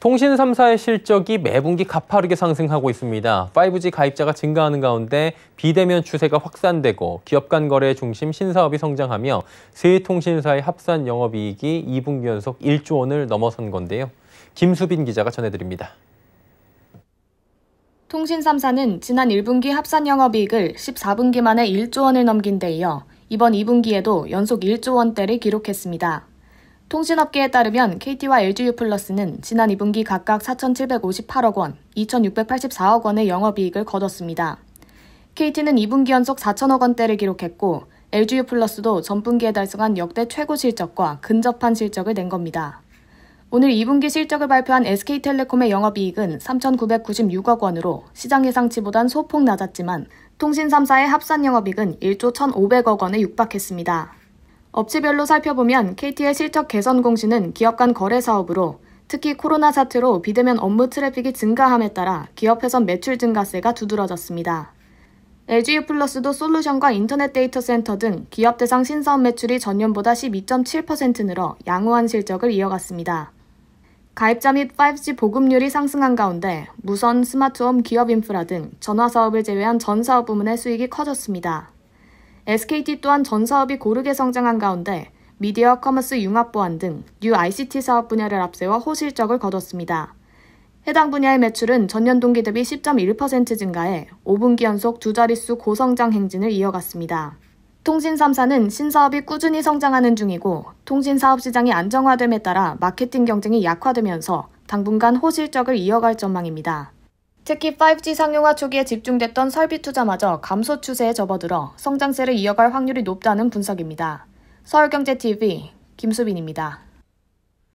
통신 3사의 실적이 매분기 가파르게 상승하고 있습니다. 5G 가입자가 증가하는 가운데 비대면 추세가 확산되고 기업 간 거래 의 중심 신사업이 성장하며 세 통신사의 합산 영업이익이 2분기 연속 1조 원을 넘어선 건데요. 김수빈 기자가 전해드립니다. 통신 3사는 지난 1분기 합산 영업이익을 14분기 만에 1조 원을 넘긴 데 이어 이번 2분기에도 연속 1조 원대를 기록했습니다. 통신업계에 따르면 KT와 l g 유 플러스는 지난 2분기 각각 4,758억 원, 2,684억 원의 영업이익을 거뒀습니다. KT는 2분기 연속 4천억 원대를 기록했고 l g 유 플러스도 전분기에 달성한 역대 최고 실적과 근접한 실적을 낸 겁니다. 오늘 2분기 실적을 발표한 SK텔레콤의 영업이익은 3,996억 원으로 시장 예상치보단 소폭 낮았지만 통신 3사의 합산 영업이익은 1조 1,500억 원에 육박했습니다. 업체별로 살펴보면 KT의 실적 개선 공시는 기업 간 거래 사업으로 특히 코로나 사태로 비대면 업무 트래픽이 증가함에 따라 기업 회선 매출 증가세가 두드러졌습니다. LG u 플러스도 솔루션과 인터넷 데이터 센터 등 기업 대상 신사업 매출이 전년보다 12.7% 늘어 양호한 실적을 이어갔습니다. 가입자 및 5G 보급률이 상승한 가운데 무선, 스마트홈, 기업 인프라 등 전화 사업을 제외한 전 사업 부문의 수익이 커졌습니다. SKT 또한 전 사업이 고르게 성장한 가운데 미디어 커머스 융합 보안 등 뉴 ICT 사업 분야를 앞세워 호실적을 거뒀습니다. 해당 분야의 매출은 전년 동기 대비 10.1% 증가해 5분기 연속 두 자릿수 고성장 행진을 이어갔습니다. 통신 3사는 신사업이 꾸준히 성장하는 중이고 통신 사업 시장이 안정화됨에 따라 마케팅 경쟁이 약화되면서 당분간 호실적을 이어갈 전망입니다. 특히 5G 상용화 초기에 집중됐던 설비 투자마저 감소 추세에 접어들어 성장세를 이어갈 확률이 높다는 분석입니다. 서울경제TV 김수빈입니다.